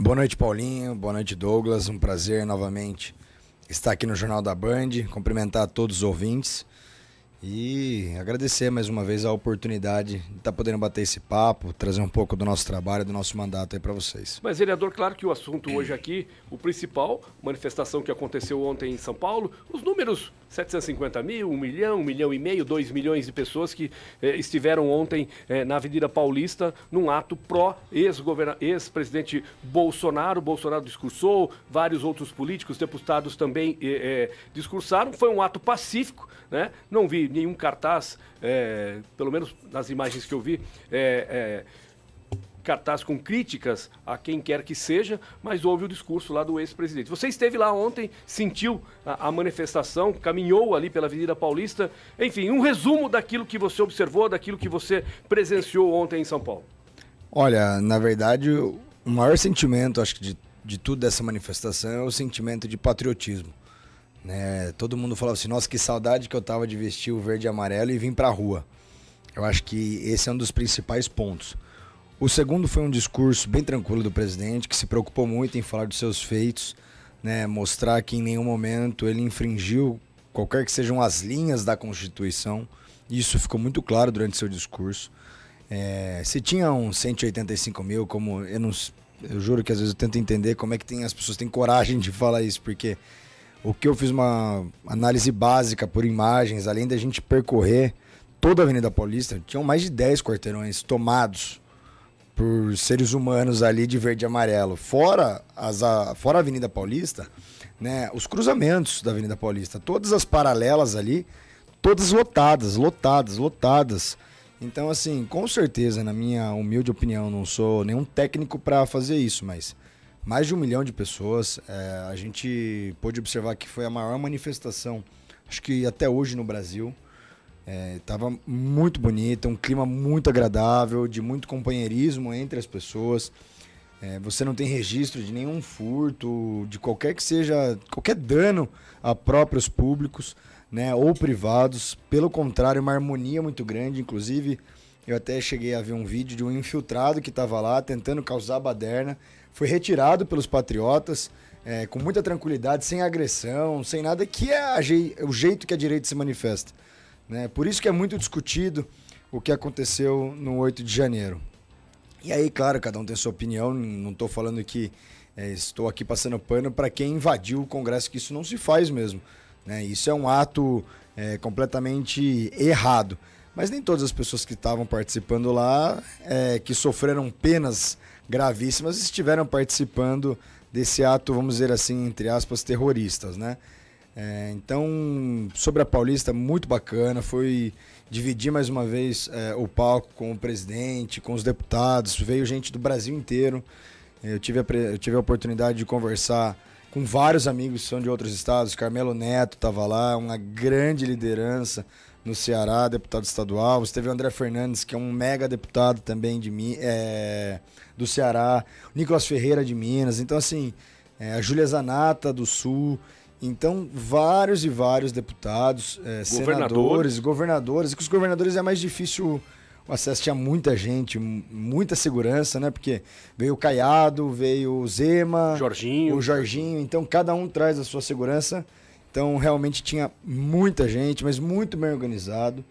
Boa noite, Paulinho. Boa noite, Douglas. Um prazer novamente estar aqui no Jornal da Band. Cumprimentar todos os ouvintes. E agradecer mais uma vez a oportunidade de estar tá podendo bater esse papo, trazer um pouco do nosso trabalho, do nosso mandato aí para vocês. Mas, vereador, claro que o assunto hoje aqui, o principal, manifestação que aconteceu ontem em São Paulo, os números: 750 mil, 1 milhão, 1 milhão e meio, 2 milhões de pessoas que eh, estiveram ontem eh, na Avenida Paulista num ato pró-ex-presidente Bolsonaro. Bolsonaro discursou, vários outros políticos, deputados também eh, eh discursaram. Foi um ato pacífico né? Não vi nenhum cartaz, é, pelo menos nas imagens que eu vi, é, é, cartaz com críticas a quem quer que seja, mas houve o discurso lá do ex-presidente. Você esteve lá ontem, sentiu a, a, manifestação, caminhou ali pela Avenida Paulista. Enfim, um resumo daquilo que você observou, daquilo que você presenciou ontem em São Paulo. Olha, na verdade, o maior sentimento, acho que de, de tudo dessa manifestação é o sentimento de patriotismo. Né? Todo mundo falava assim, nossa, que saudade que eu tava de vestir o verde e amarelo e vim pra rua. Eu acho que esse é um dos principais pontos. O segundo foi um discurso bem tranquilo do presidente, que se preocupou muito em falar dos seus feitos, né? mostrar que em nenhum momento ele infringiu qualquer que sejam as linhas da Constituição. Isso ficou muito claro durante seu discurso. É, se tinha uns 185 mil, como eu não, eu juro que às vezes eu tento entender como é que tem, as pessoas têm coragem de falar isso, porque o que eu fiz uma análise básica por imagens, além da gente percorrer toda a Avenida Paulista, tinham mais de 10 quarteirões tomados por seres humanos ali de verde e amarelo. Fora, as, a, fora a Avenida Paulista, né, os cruzamentos da Avenida Paulista, todas as paralelas ali, todas lotadas, lotadas, lotadas. Então, assim, com certeza, na minha humilde opinião, não sou nenhum técnico para fazer isso, mas mais de um milhão de pessoas. É, a gente pôde observar que foi a maior manifestação, acho que até hoje no Brasil. Estava é, muito bonita, um clima muito agradável, de muito companheirismo entre as pessoas. É, você não tem registro de nenhum furto, de qualquer que seja, qualquer dano a próprios públicos né, ou privados. Pelo contrário, é uma harmonia muito grande, inclusive eu até cheguei a ver um vídeo de um infiltrado que estava lá tentando causar baderna. Foi retirado pelos patriotas é, com muita tranquilidade, sem agressão, sem nada, que é o jeito que a direita se manifesta. Né? Por isso que é muito discutido o que aconteceu no 8 de janeiro. E aí, claro, cada um tem sua opinião, não estou falando que é, estou aqui passando pano para quem invadiu o Congresso, que isso não se faz mesmo. Né? Isso é um ato é, completamente errado. Mas nem todas as pessoas que estavam participando lá, é, que sofreram penas gravíssimas, estiveram participando desse ato, vamos dizer assim, entre aspas, terroristas, né? É, então, sobre a Paulista, muito bacana. Foi dividir mais uma vez é, o palco com o presidente, com os deputados. Veio gente do Brasil inteiro. Eu tive a, eu tive a oportunidade de conversar com vários amigos que são de outros estados. Carmelo Neto estava lá, uma grande liderança no Ceará, deputado estadual. Você teve o André Fernandes, que é um mega deputado também de mim, é, do Ceará. Nicolas Ferreira de Minas. Então, assim, é, a Júlia Zanata do Sul. Então, vários e vários deputados, é, senadores, governadores. É e com os governadores é mais difícil o acesso tinha muita gente, muita segurança, né? Porque veio o Caiado, veio o Zema, Jorginho. o Jorginho. Então cada um traz a sua segurança então realmente tinha muita gente, mas muito bem organizado.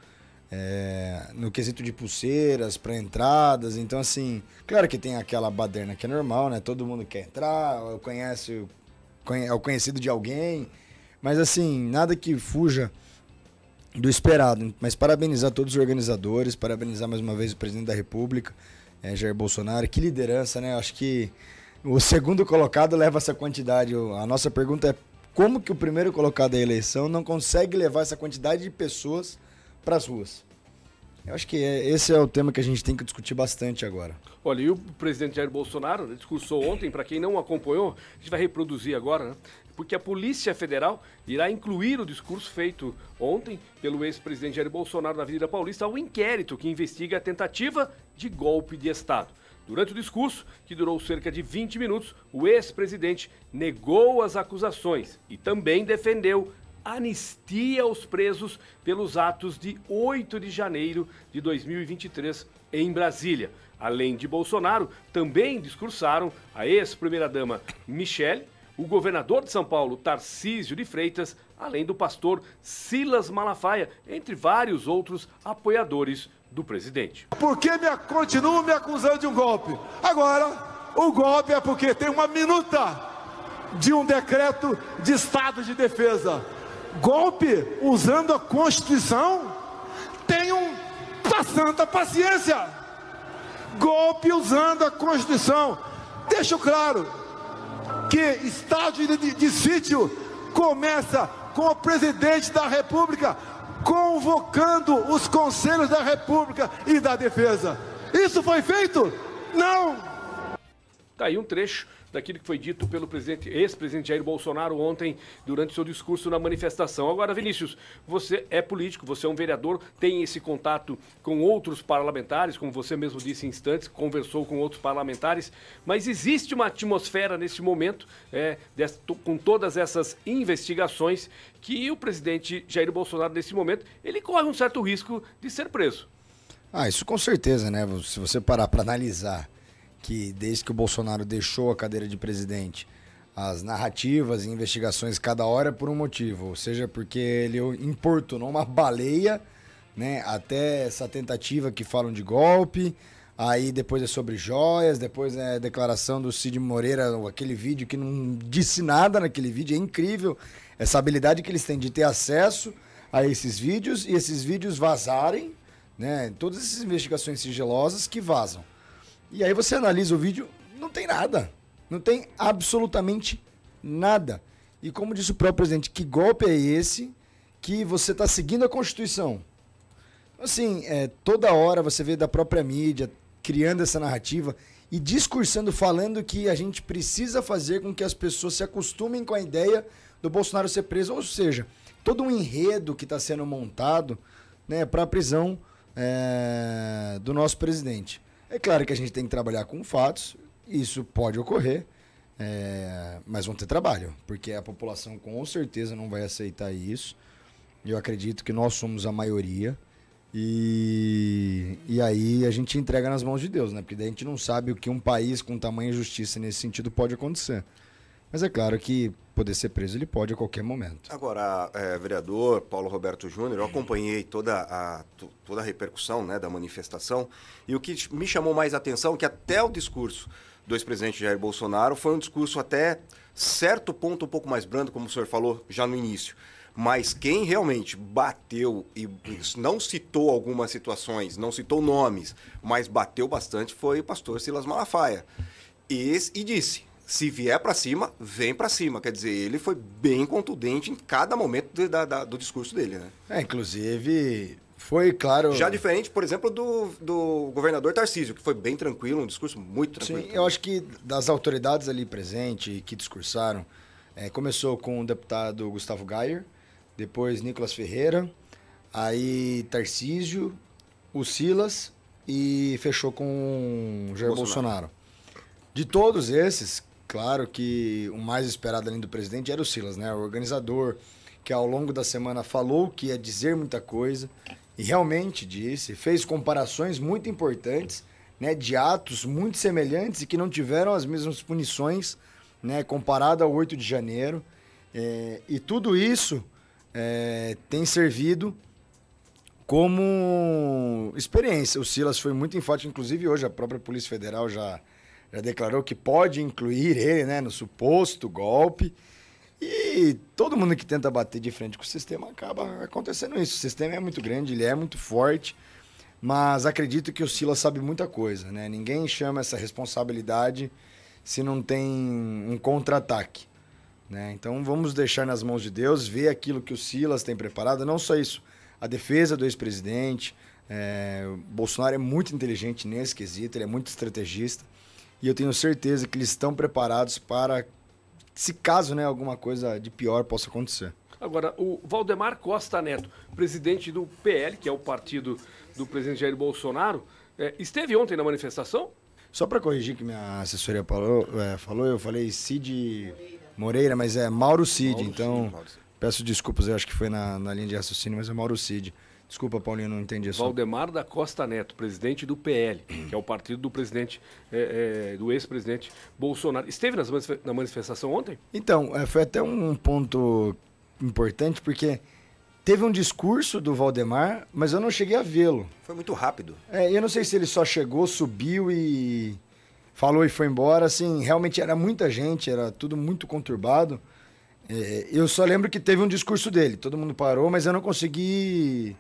É, no quesito de pulseiras para entradas, então assim, claro que tem aquela baderna que é normal, né? Todo mundo quer entrar, conheço, é o conhecido de alguém, mas assim, nada que fuja do esperado. Mas parabenizar todos os organizadores, parabenizar mais uma vez o presidente da República, é, Jair Bolsonaro. Que liderança, né? Acho que o segundo colocado leva essa quantidade. A nossa pergunta é como que o primeiro colocado da eleição não consegue levar essa quantidade de pessoas para as ruas? Eu acho que é, esse é o tema que a gente tem que discutir bastante agora. Olha, e o presidente Jair Bolsonaro né, discursou ontem, para quem não acompanhou, a gente vai reproduzir agora, né? porque a Polícia Federal irá incluir o discurso feito ontem pelo ex-presidente Jair Bolsonaro na Avenida Paulista ao inquérito que investiga a tentativa de golpe de Estado. Durante o discurso, que durou cerca de 20 minutos, o ex-presidente negou as acusações e também defendeu anistia aos presos pelos atos de 8 de janeiro de 2023 em Brasília. Além de Bolsonaro, também discursaram a ex-primeira-dama Michele, o governador de São Paulo, Tarcísio de Freitas, além do pastor Silas Malafaia, entre vários outros apoiadores do presidente. que me, continuam me acusando de um golpe. Agora, o golpe é porque tem uma minuta de um decreto de estado de defesa. Golpe usando a Constituição? Tenham santa paciência. Golpe usando a Constituição. Deixo claro que estado de, de, de sítio começa com o presidente da República convocando os conselhos da República e da Defesa. Isso foi feito? Não! Tá aí um trecho daquilo que foi dito pelo presidente, ex-presidente Jair Bolsonaro ontem durante seu discurso na manifestação. Agora, Vinícius, você é político, você é um vereador, tem esse contato com outros parlamentares, como você mesmo disse em instantes, conversou com outros parlamentares, mas existe uma atmosfera nesse momento, é, com todas essas investigações, que o presidente Jair Bolsonaro, nesse momento, ele corre um certo risco de ser preso. Ah, isso com certeza, né? Se você parar para analisar que desde que o Bolsonaro deixou a cadeira de presidente, as narrativas e investigações cada hora é por um motivo, ou seja, porque ele é importunou uma baleia, né, até essa tentativa que falam de golpe, aí depois é sobre joias, depois é a declaração do Cid Moreira, aquele vídeo que não disse nada naquele vídeo, é incrível essa habilidade que eles têm de ter acesso a esses vídeos e esses vídeos vazarem, né, todas essas investigações sigilosas que vazam. E aí você analisa o vídeo, não tem nada. Não tem absolutamente nada. E como disse o próprio presidente, que golpe é esse que você está seguindo a Constituição? Assim, é, toda hora você vê da própria mídia criando essa narrativa e discursando, falando que a gente precisa fazer com que as pessoas se acostumem com a ideia do Bolsonaro ser preso. Ou seja, todo um enredo que está sendo montado né, para a prisão é, do nosso presidente. É claro que a gente tem que trabalhar com fatos, isso pode ocorrer, é, mas vão ter trabalho, porque a população com certeza não vai aceitar isso. Eu acredito que nós somos a maioria. E, e aí a gente entrega nas mãos de Deus, né? Porque daí a gente não sabe o que um país com tamanha injustiça nesse sentido pode acontecer. Mas é claro que poder ser preso ele pode a qualquer momento. Agora, é, vereador Paulo Roberto Júnior, eu acompanhei toda a, toda a repercussão né, da manifestação e o que me chamou mais atenção é que até o discurso do ex-presidente Jair Bolsonaro foi um discurso até certo ponto um pouco mais brando, como o senhor falou já no início. Mas quem realmente bateu e não citou algumas situações, não citou nomes, mas bateu bastante foi o pastor Silas Malafaia. e, e disse se vier para cima, vem para cima. Quer dizer, ele foi bem contundente em cada momento de, da, da, do discurso dele, né? É, inclusive, foi, claro. Já diferente, por exemplo, do, do governador Tarcísio, que foi bem tranquilo, um discurso muito tranquilo. Sim, eu acho que das autoridades ali presentes que discursaram, é, começou com o deputado Gustavo Gayer, depois Nicolas Ferreira, aí Tarcísio, o Silas e fechou com o Jair Bolsonaro. Bolsonaro. De todos esses, claro que o mais esperado além do presidente era o Silas, né? O organizador que ao longo da semana falou que ia dizer muita coisa e realmente disse, fez comparações muito importantes, né, de atos muito semelhantes e que não tiveram as mesmas punições, né, comparado ao 8 de janeiro. É, e tudo isso é, tem servido como experiência. O Silas foi muito enfático, inclusive hoje a própria Polícia Federal já já declarou que pode incluir ele né, no suposto golpe. E todo mundo que tenta bater de frente com o sistema acaba acontecendo isso. O sistema é muito grande, ele é muito forte, mas acredito que o Sila sabe muita coisa, né? Ninguém chama essa responsabilidade se não tem um contra-ataque. Né? Então vamos deixar nas mãos de Deus, ver aquilo que o Silas tem preparado, não só isso, a defesa do ex-presidente. É, Bolsonaro é muito inteligente nesse quesito, ele é muito estrategista. E eu tenho certeza que eles estão preparados para, se caso né, alguma coisa de pior possa acontecer. Agora, o Valdemar Costa Neto, presidente do PL, que é o partido do presidente Jair Bolsonaro, é, esteve ontem na manifestação? Só para corrigir que minha assessoria falou, é, falou eu falei Cid Moreira, mas é Mauro Cid. Mauro então, Cid, Mauro Cid. peço desculpas, eu acho que foi na, na linha de raciocínio, mas é Mauro Cid. Desculpa, Paulinho, não entendi isso. Valdemar da Costa Neto, presidente do PL, que é o partido do presidente, é, é, do ex-presidente Bolsonaro. Esteve nas, na manifestação ontem? Então, é, foi até um ponto importante, porque teve um discurso do Valdemar, mas eu não cheguei a vê-lo. Foi muito rápido. É, eu não sei se ele só chegou, subiu e falou e foi embora. Assim, realmente era muita gente, era tudo muito conturbado. É, eu só lembro que teve um discurso dele, todo mundo parou, mas eu não consegui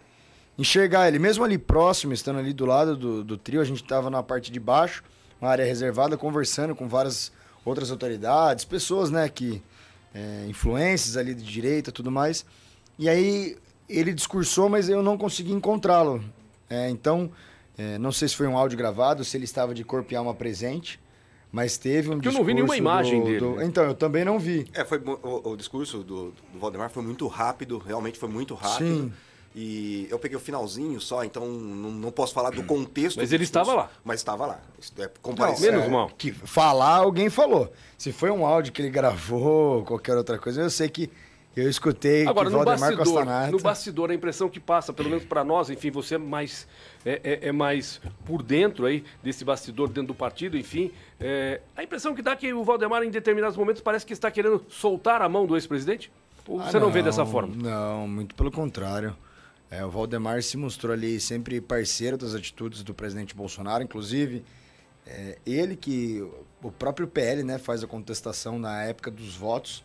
enxergar ele. Mesmo ali próximo, estando ali do lado do, do trio, a gente estava na parte de baixo, uma área reservada, conversando com várias outras autoridades, pessoas, né, que é, influências ali de direita, tudo mais. E aí ele discursou, mas eu não consegui encontrá-lo. É, então, é, não sei se foi um áudio gravado, se ele estava de corpo e alma presente. Mas teve um Porque discurso. Eu não vi nenhuma imagem do, dele. Do... Então, eu também não vi. É, foi, o, o discurso do, do Valdemar foi muito rápido, realmente foi muito rápido. Sim. E eu peguei o finalzinho só, então não, não posso falar do hum. contexto. Mas do ele estava lá. Mas estava lá. É não, menos mal. Que falar, alguém falou. Se foi um áudio que ele gravou, qualquer outra coisa, eu sei que eu escutei Agora, que no Valdemar bastidor, No bastidor, a impressão que passa, pelo menos para nós, enfim, você é mais, é, é, é, mais por dentro aí desse bastidor, dentro do partido, enfim. É, a impressão que dá é que o Valdemar, em determinados momentos, parece que está querendo soltar a mão do ex-presidente? Ou ah, você não, não, vê dessa forma? Não, muito pelo contrário. É, o Valdemar se mostrou ali sempre parceiro das atitudes do presidente Bolsonaro, inclusive é, ele que o próprio PL né, faz a contestação na época dos votos,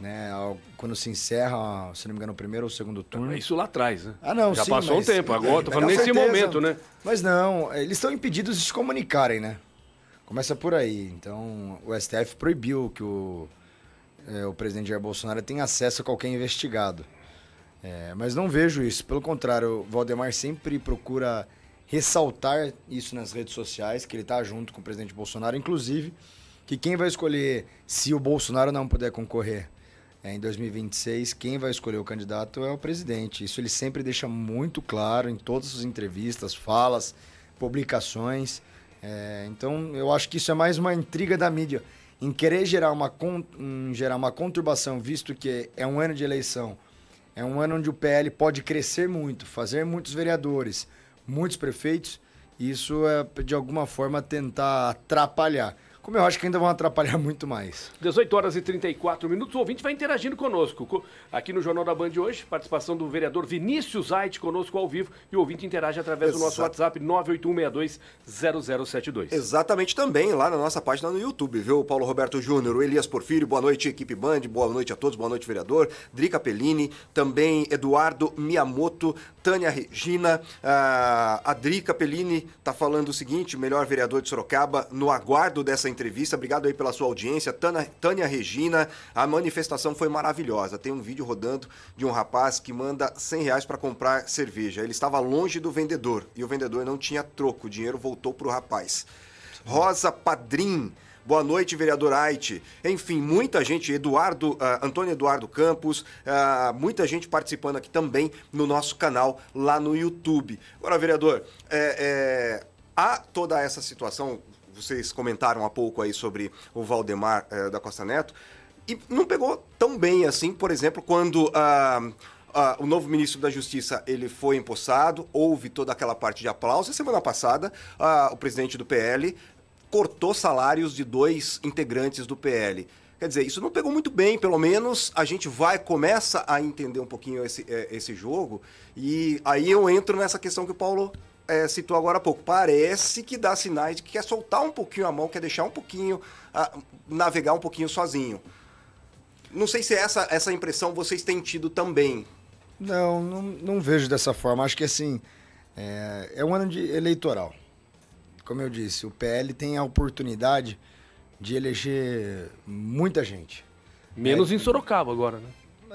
né, ao, quando se encerra, se não me engano, o primeiro ou o segundo turno. Isso lá atrás, né? Ah, não, Já sim, passou mas, um tempo, agora, tô é, falando nesse momento, né? Mas não, eles estão impedidos de se comunicarem, né? Começa por aí. Então, o STF proibiu que o, é, o presidente Jair Bolsonaro tenha acesso a qualquer investigado. É, mas não vejo isso. Pelo contrário, o Valdemar sempre procura ressaltar isso nas redes sociais, que ele está junto com o presidente Bolsonaro, inclusive que quem vai escolher, se o Bolsonaro não puder concorrer é, em 2026, quem vai escolher o candidato é o presidente. Isso ele sempre deixa muito claro em todas as entrevistas, falas, publicações. É, então, eu acho que isso é mais uma intriga da mídia em querer gerar uma, em gerar uma conturbação, visto que é um ano de eleição é um ano onde o PL pode crescer muito, fazer muitos vereadores, muitos prefeitos. E isso é, de alguma forma, tentar atrapalhar como eu acho que ainda vão atrapalhar muito mais. 18 horas e 34 minutos, o ouvinte vai interagindo conosco. Aqui no Jornal da Band de hoje, participação do vereador Vinícius Ait conosco ao vivo e o ouvinte interage através do nosso WhatsApp 981620072. Exatamente também, lá na nossa página no YouTube, viu? Paulo Roberto Júnior, Elias Porfírio, boa noite, equipe Band, boa noite a todos, boa noite, vereador, Drica Pellini, também Eduardo Miyamoto, Tânia Regina, ah, a Drica Pellini está falando o seguinte, melhor vereador de Sorocaba, no aguardo dessa entrevista, obrigado aí pela sua audiência. Tana, Tânia Regina, a manifestação foi maravilhosa. Tem um vídeo rodando de um rapaz que manda 100 reais para comprar cerveja. Ele estava longe do vendedor e o vendedor não tinha troco, o dinheiro voltou para o rapaz. Rosa Padrim. Boa noite, vereador Aite. Enfim, muita gente, Eduardo, uh, Antônio Eduardo Campos, uh, muita gente participando aqui também no nosso canal lá no YouTube. Agora, vereador, é, é, há toda essa situação vocês comentaram há pouco aí sobre o Valdemar é, da Costa Neto, e não pegou tão bem assim, por exemplo, quando ah, ah, o novo ministro da Justiça ele foi empossado, houve toda aquela parte de aplauso. E semana passada, ah, o presidente do PL cortou salários de dois integrantes do PL. Quer dizer, isso não pegou muito bem, pelo menos a gente vai, começa a entender um pouquinho esse, eh, esse jogo, e aí eu entro nessa questão que o Paulo é, citou agora há pouco, parece que dá sinais de que quer soltar um pouquinho a mão, quer deixar um pouquinho, a, ah, navegar um pouquinho sozinho. Não sei se é essa, essa impressão vocês têm tido também. Não, não, não vejo dessa forma. Acho que assim, é, é um ano de eleitoral. Como eu disse, o PL tem a oportunidade de eleger muita gente. Menos é, em Sorocaba agora, né?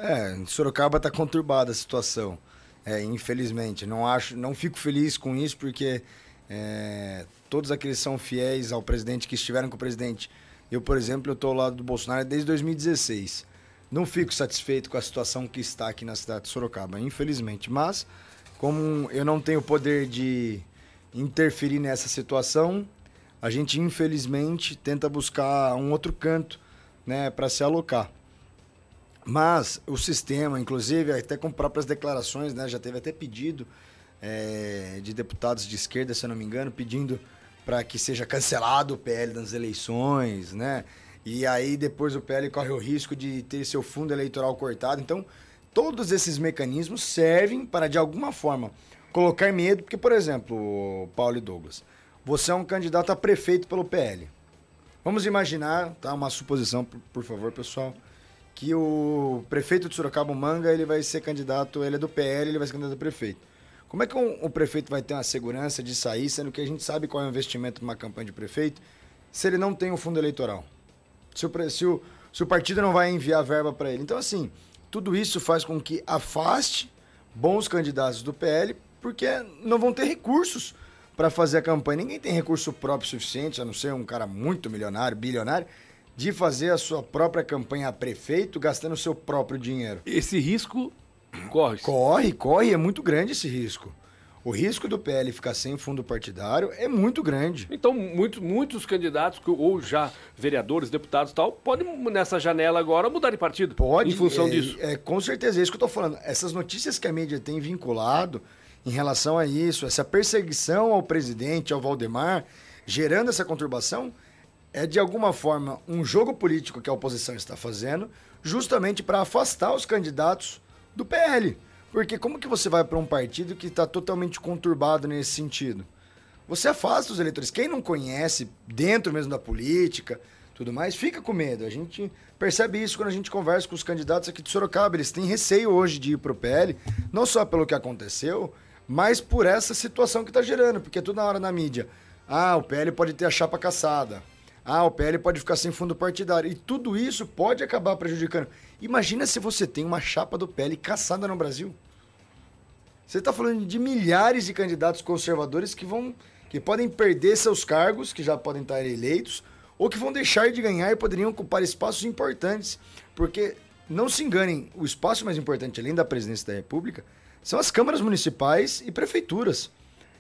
É, em Sorocaba está conturbada a situação. É, infelizmente. Não, acho, não fico feliz com isso, porque é, todos aqueles são fiéis ao presidente, que estiveram com o presidente. Eu, por exemplo, eu estou ao lado do Bolsonaro desde 2016. Não fico satisfeito com a situação que está aqui na cidade de Sorocaba, infelizmente. Mas, como eu não tenho poder de interferir nessa situação, a gente, infelizmente, tenta buscar um outro canto né, para se alocar. Mas o sistema, inclusive, até com próprias declarações, né, já teve até pedido é, de deputados de esquerda, se eu não me engano, pedindo para que seja cancelado o PL das eleições, né? E aí depois o PL corre o risco de ter seu fundo eleitoral cortado. Então, todos esses mecanismos servem para, de alguma forma, colocar medo. Porque, por exemplo, Paulo e Douglas, você é um candidato a prefeito pelo PL. Vamos imaginar, tá? Uma suposição, por, por favor, pessoal que o prefeito de Sorocaba, o Manga, ele vai ser candidato, ele é do PL, ele vai ser candidato a prefeito. Como é que um, o prefeito vai ter uma segurança de sair, sendo que a gente sabe qual é o investimento de uma campanha de prefeito, se ele não tem um fundo eleitoral? Se o, se o, se o partido não vai enviar verba para ele. Então, assim, tudo isso faz com que afaste bons candidatos do PL, porque não vão ter recursos para fazer a campanha. Ninguém tem recurso próprio suficiente, a não ser um cara muito milionário, bilionário, de fazer a sua própria campanha a prefeito gastando o seu próprio dinheiro. Esse risco corre. Corre, corre, é muito grande esse risco. O risco do PL ficar sem fundo partidário é muito grande. Então, muito, muitos candidatos, ou já vereadores, deputados e tal, podem, nessa janela agora, mudar de partido. Pode. Em função é, disso. É, com certeza, é isso que eu estou falando. Essas notícias que a mídia tem vinculado em relação a isso, essa perseguição ao presidente, ao Valdemar, gerando essa conturbação, é, de alguma forma, um jogo político que a oposição está fazendo, justamente para afastar os candidatos do PL. Porque como que você vai para um partido que está totalmente conturbado nesse sentido? Você afasta os eleitores. Quem não conhece, dentro mesmo da política, tudo mais, fica com medo. A gente percebe isso quando a gente conversa com os candidatos aqui de Sorocaba. Eles têm receio hoje de ir para o PL, não só pelo que aconteceu, mas por essa situação que está gerando, porque é tudo na hora na mídia. Ah, o PL pode ter a chapa caçada. Ah, o PL pode ficar sem fundo partidário. E tudo isso pode acabar prejudicando. Imagina se você tem uma chapa do PL caçada no Brasil. Você está falando de milhares de candidatos conservadores que vão. que podem perder seus cargos, que já podem estar eleitos, ou que vão deixar de ganhar e poderiam ocupar espaços importantes. Porque, não se enganem, o espaço mais importante, além da presidência da República, são as câmaras municipais e prefeituras.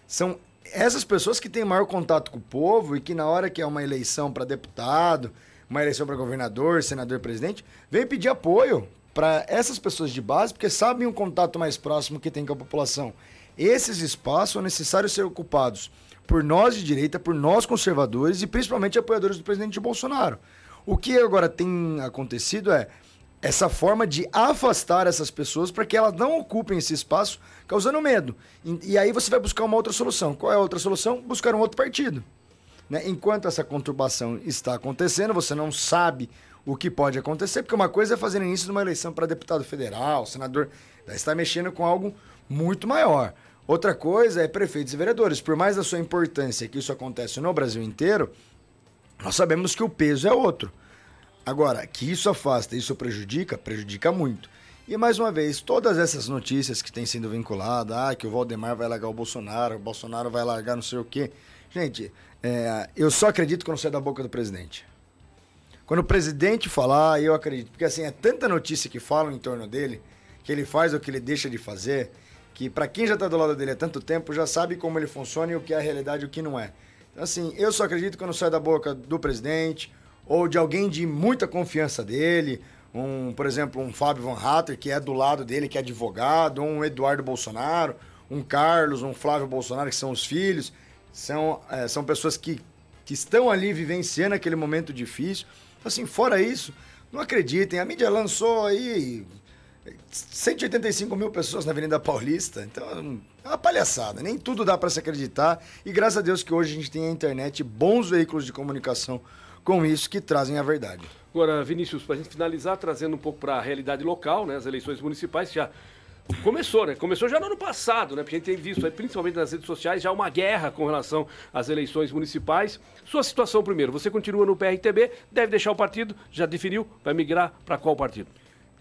São essas pessoas que têm maior contato com o povo e que na hora que é uma eleição para deputado, uma eleição para governador, senador, presidente, vem pedir apoio para essas pessoas de base, porque sabem o contato mais próximo que tem com a população. Esses espaços são necessários ser ocupados por nós de direita, por nós conservadores e principalmente apoiadores do presidente Bolsonaro. O que agora tem acontecido é essa forma de afastar essas pessoas para que elas não ocupem esse espaço, causando medo. E, e, aí você vai buscar uma outra solução. Qual é a outra solução? Buscar um outro partido. Né? Enquanto essa conturbação está acontecendo, você não sabe o que pode acontecer, porque uma coisa é fazer início de uma eleição para deputado federal, senador, está mexendo com algo muito maior. Outra coisa é prefeitos e vereadores. Por mais da sua importância que isso acontece no Brasil inteiro, nós sabemos que o peso é outro. Agora, que isso afasta, isso prejudica, prejudica muito. E mais uma vez, todas essas notícias que têm sido vinculadas, ah, que o Valdemar vai largar o Bolsonaro, o Bolsonaro vai largar não sei o quê. Gente, é, eu só acredito quando sai da boca do presidente. Quando o presidente falar, eu acredito. Porque assim, é tanta notícia que falam em torno dele, que ele faz ou que ele deixa de fazer, que para quem já está do lado dele há tanto tempo, já sabe como ele funciona e o que é a realidade e o que não é. Então assim, eu só acredito quando sai da boca do presidente ou de alguém de muita confiança dele, um, por exemplo, um Fábio Van Hatter, que é do lado dele, que é advogado, um Eduardo Bolsonaro, um Carlos, um Flávio Bolsonaro, que são os filhos, são, é, são pessoas que, que estão ali vivenciando aquele momento difícil. Então, assim, fora isso, não acreditem, a mídia lançou aí 185 mil pessoas na Avenida Paulista, então é uma palhaçada, nem tudo dá para se acreditar. E graças a Deus que hoje a gente tem a internet, bons veículos de comunicação com isso que trazem a verdade. Agora, Vinícius, para a gente finalizar, trazendo um pouco para a realidade local, né, as eleições municipais já Começou, né? Começou já no ano passado, né? Porque a gente tem visto, principalmente nas redes sociais, já uma guerra com relação às eleições municipais. Sua situação primeiro, você continua no PRTB, deve deixar o partido, já definiu, vai migrar para qual partido?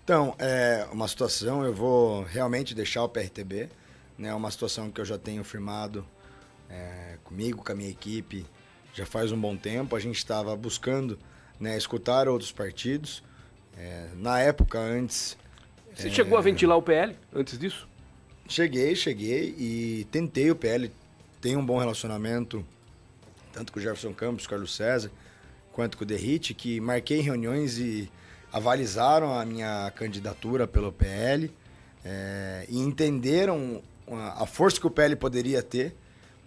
Então, é uma situação, eu vou realmente deixar o PRTB, né? É uma situação que eu já tenho firmado é, comigo, com a minha equipe, já faz um bom tempo. A gente estava buscando né, escutar outros partidos. É, na época, antes. Você é, chegou a é, ventilar o PL antes disso? Cheguei, cheguei e tentei o PL. Tem um bom relacionamento, tanto com o Jefferson Campos, Carlos César, quanto com o Derrite, que marquei reuniões e avalizaram a minha candidatura pelo PL é, e entenderam a força que o PL poderia ter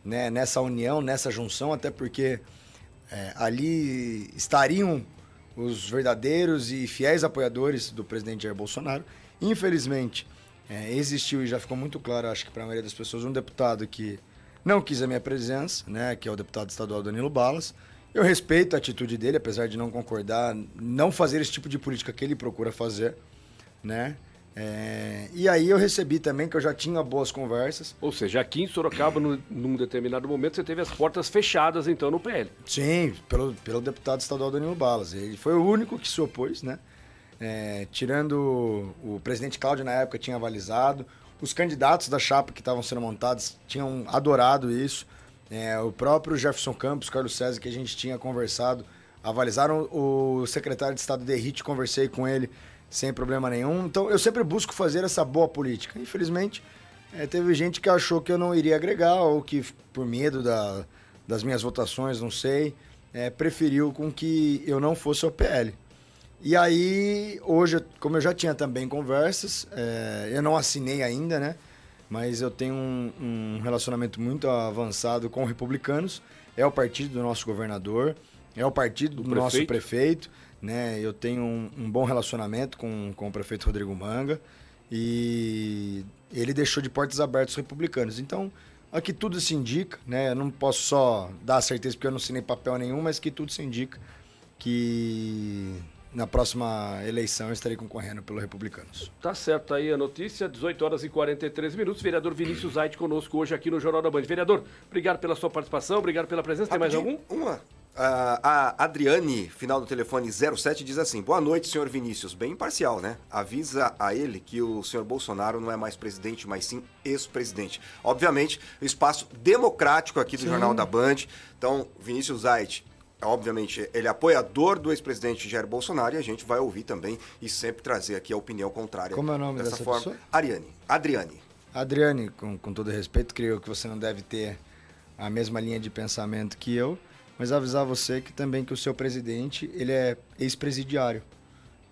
né, nessa união, nessa junção, até porque é, ali estariam os verdadeiros e fiéis apoiadores do presidente Jair Bolsonaro. Infelizmente, é, existiu e já ficou muito claro, acho que para a maioria das pessoas, um deputado que não quis a minha presença, né, que é o deputado estadual Danilo Balas. Eu respeito a atitude dele, apesar de não concordar, não fazer esse tipo de política que ele procura fazer, né? É, e aí eu recebi também que eu já tinha boas conversas. Ou seja, aqui em Sorocaba, num, num determinado momento, você teve as portas fechadas, então, no PL. Sim, pelo, pelo deputado estadual Danilo Balas. Ele foi o único que se opôs, né? É, tirando o, o presidente Cláudio, na época, tinha avalizado. Os candidatos da chapa que estavam sendo montados tinham adorado isso. É, o próprio Jefferson Campos, Carlos César, que a gente tinha conversado, avalizaram. O secretário de Estado de Hit, conversei com ele sem problema nenhum. Então, eu sempre busco fazer essa boa política. Infelizmente, é, teve gente que achou que eu não iria agregar ou que, por medo da, das minhas votações, não sei, é, preferiu com que eu não fosse ao PL. E aí, hoje, como eu já tinha também conversas, é, eu não assinei ainda, né? Mas eu tenho um, um relacionamento muito avançado com republicanos. É o partido do nosso governador é o partido do, do prefeito. nosso prefeito. Né? Eu tenho um, um, bom relacionamento com, com o prefeito Rodrigo Manga e ele deixou de portas abertas os republicanos. Então, aqui tudo se indica, né? Eu não posso só dar a certeza porque eu não assinei papel nenhum, mas que tudo se indica que na próxima eleição eu estarei concorrendo pelo Republicanos. Tá certo aí a notícia, 18 horas e 43 minutos. Vereador Vinícius Zaid conosco hoje aqui no Jornal da Band. Vereador, obrigado pela sua participação, obrigado pela presença. Rapidinho, Tem mais algum? Uma. Ah, a Adriane, final do telefone 07, diz assim: Boa noite, senhor Vinícius. Bem imparcial, né? Avisa a ele que o senhor Bolsonaro não é mais presidente, mas sim ex-presidente. Obviamente, espaço democrático aqui do sim. Jornal da Band. Então, Vinícius Zait, obviamente, ele é apoiador do ex-presidente Jair Bolsonaro e a gente vai ouvir também e sempre trazer aqui a opinião contrária. Como é o nome dessa, dessa forma? Pessoa? Ariane. Adriane. Adriane, com, com todo respeito, creio que você não deve ter a mesma linha de pensamento que eu mas avisar você que também que o seu presidente, ele é ex-presidiário.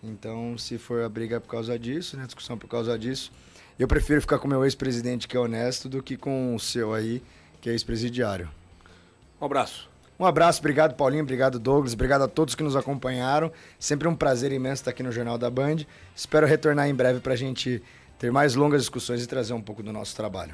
Então, se for a briga por causa disso, né, discussão por causa disso, eu prefiro ficar com o meu ex-presidente que é honesto do que com o seu aí, que é ex-presidiário. Um abraço. Um abraço, obrigado Paulinho, obrigado Douglas, obrigado a todos que nos acompanharam. Sempre um prazer imenso estar aqui no Jornal da Band. Espero retornar em breve para a gente ter mais longas discussões e trazer um pouco do nosso trabalho.